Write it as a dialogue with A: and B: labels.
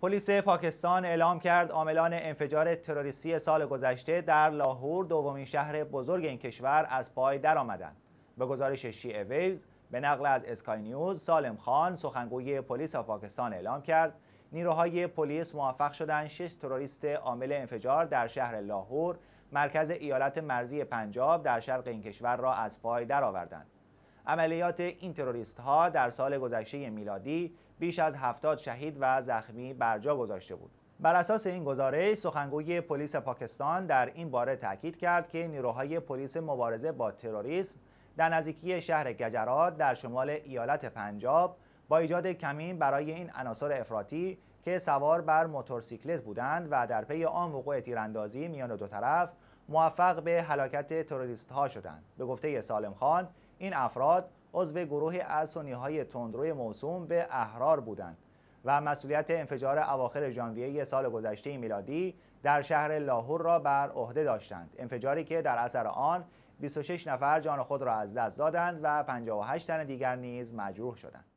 A: پلیس پاکستان اعلام کرد عاملان انفجار تروریستی سال گذشته در لاهور دومین شهر بزرگ این کشور از پای درآمدند. به گزارش شیعه ویوز به نقل از اسکای نیوز سالم خان سخنگوی پلیس پاکستان اعلام کرد نیروهای پلیس موفق شدند شش تروریست عامل انفجار در شهر لاهور مرکز ایالت مرزی پنجاب در شرق این کشور را از پای درآوردند. عملیات این تروریست ها در سال گذشته میلادی بیش از 70 شهید و زخمی جا گذاشته بود بر اساس این گزارش سخنگوی پلیس پاکستان در این باره تاکید کرد که نیروهای پلیس مبارزه با تروریسم در نزدیکی شهر گجرات در شمال ایالت پنجاب با ایجاد کمین برای این عناصر افراطی که سوار بر موتورسیکلت بودند و در پی آن وقوع تیراندازی میان دو طرف موفق به هلاکت تروریست ها شدند به گفته سالم خان این افراد عضو گروه از سنی های تندروی موسوم به احرار بودند و مسئولیت انفجار اواخر ژانویه سال گذشته میلادی در شهر لاهور را بر عهده داشتند انفجاری که در اثر آن 26 نفر جان خود را از دست دادند و 58 تن دیگر نیز مجروح شدند